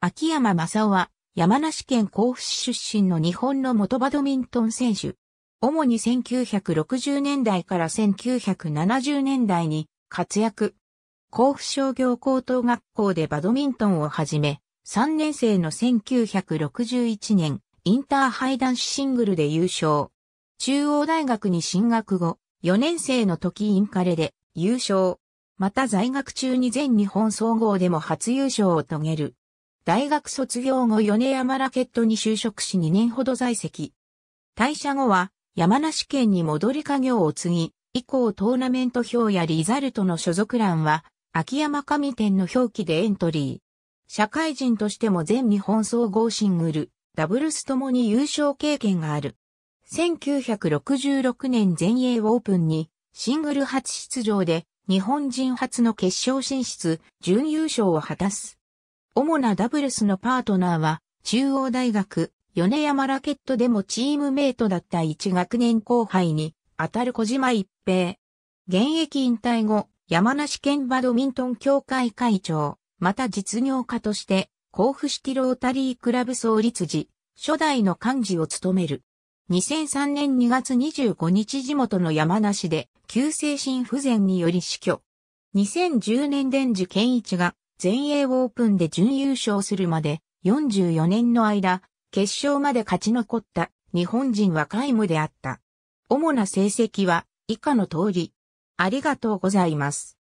秋山正夫は、山梨県甲府市出身の日本の元バドミントン選手。主に1960年代から1970年代に活躍。甲府商業高等学校でバドミントンを始め、3年生の1961年、インターハイ男子シングルで優勝。中央大学に進学後、4年生の時インカレで優勝。また在学中に全日本総合でも初優勝を遂げる。大学卒業後米山ラケットに就職し2年ほど在籍。退社後は山梨県に戻り家業を継ぎ、以降トーナメント表やリザルトの所属欄は秋山神店の表記でエントリー。社会人としても全日本総合シングル、ダブルスともに優勝経験がある。1966年全英オープンにシングル初出場で日本人初の決勝進出、準優勝を果たす。主なダブルスのパートナーは、中央大学、米山ラケットでもチームメイトだった一学年後輩に、当たる小島一平。現役引退後、山梨県バドミントン協会会長、また実業家として、甲府式ロータリークラブ創立時、初代の幹事を務める。2003年2月25日地元の山梨で、急性心不全により死去。2010年伝授健一が全英オープンで準優勝するまで44年の間、決勝まで勝ち残った日本人は皆無であった。主な成績は以下の通り。ありがとうございます。